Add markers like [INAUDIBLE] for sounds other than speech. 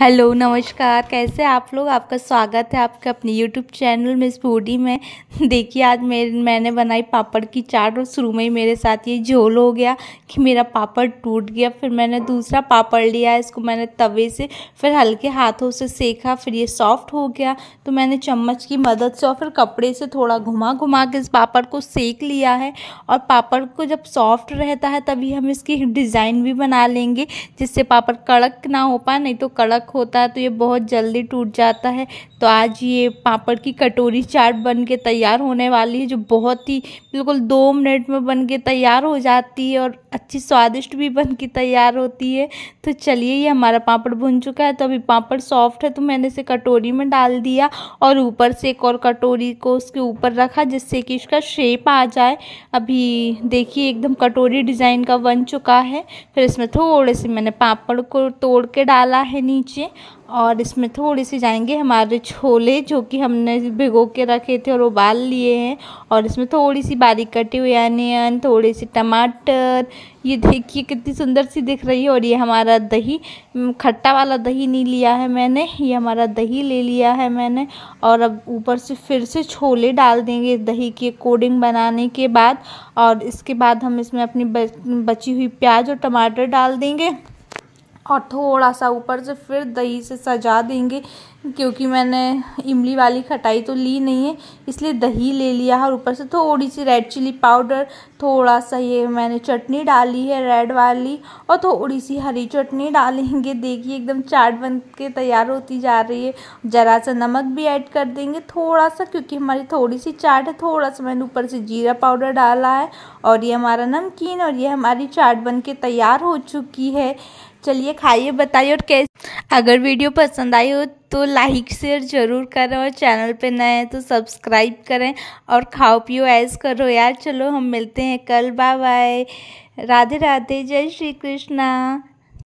hello नमस्कार कैसे आप लोग आपका स्वागत है आपके अपने यूट्यूब चैनल मिस स्पूडी में [LAUGHS] देखिए आज मेरे मैंने बनाई पापड़ की चाट और शुरू में ही मेरे साथ ये झोल हो गया कि मेरा पापड़ टूट गया फिर मैंने दूसरा पापड़ लिया इसको मैंने तवे से फिर हल्के हाथों से सेका फिर ये सॉफ्ट हो गया तो मैंने चम्मच की मदद से और फिर कपड़े से थोड़ा घुमा घुमा के इस पापड़ को सेक लिया है और पापड़ को जब सॉफ्ट रहता है तभी हम इसकी डिज़ाइन भी बना लेंगे जिससे पापड़ कड़क ना हो पाए नहीं तो कड़क कड़क होता है तो ये बहुत जल्दी टूट जाता है तो आज ये पापड़ की कटोरी चाट बन के तैयार होने वाली है जो बहुत ही बिल्कुल दो मिनट में बन के तैयार हो जाती है और अच्छी स्वादिष्ट भी बन के तैयार होती है तो चलिए ये हमारा पापड़ भुन चुका है तो अभी पापड़ सॉफ्ट है तो मैंने इसे कटोरी में डाल दिया और ऊपर से एक और कटोरी को उसके ऊपर रखा जिससे कि इसका शेप आ जाए अभी देखिए एकदम कटोरी डिज़ाइन का बन चुका है फिर इसमें थोड़े से मैंने पापड़ को तोड़ के डाला है नीचे नीचे और इसमें थोड़े से जाएंगे हमारे छोले जो कि हमने भिगो के रखे थे और उबाल लिए हैं और इसमें थोड़ी सी बारीक कटी हुई अनियन थोड़े से टमाटर ये देखिए कितनी सुंदर सी दिख रही है और ये हमारा दही खट्टा वाला दही नहीं लिया है मैंने ये हमारा दही ले लिया है मैंने और अब ऊपर से फिर से छोले डाल देंगे दही की कोडिंग बनाने के बाद और इसके बाद हम इसमें अपनी बची हुई प्याज और टमाटर डाल देंगे और थोड़ा सा ऊपर से फिर दही से सजा देंगे क्योंकि मैंने इमली वाली खटाई तो ली नहीं है इसलिए दही ले लिया है और ऊपर से थोड़ी सी रेड चिली पाउडर थोड़ा सा ये मैंने चटनी डाली है रेड वाली और थोड़ी सी हरी चटनी डालेंगे देखिए एकदम चाट बन के तैयार होती जा रही है ज़रा सा नमक भी ऐड कर देंगे थोड़ा सा क्योंकि हमारी थोड़ी सी चाट है थोड़ा सा मैंने ऊपर से जीरा पाउडर डाला है और ये हमारा नमकीन और ये हमारी चाट बन के तैयार हो चुकी है चलिए खाइए बताइए और कैसे अगर वीडियो पसंद आई हो तो लाइक शेयर ज़रूर करें और चैनल पे नए हैं तो सब्सक्राइब करें और खाओ पियो ऐस करो यार चलो हम मिलते हैं कल बाय बाय राधे राधे जय श्री कृष्णा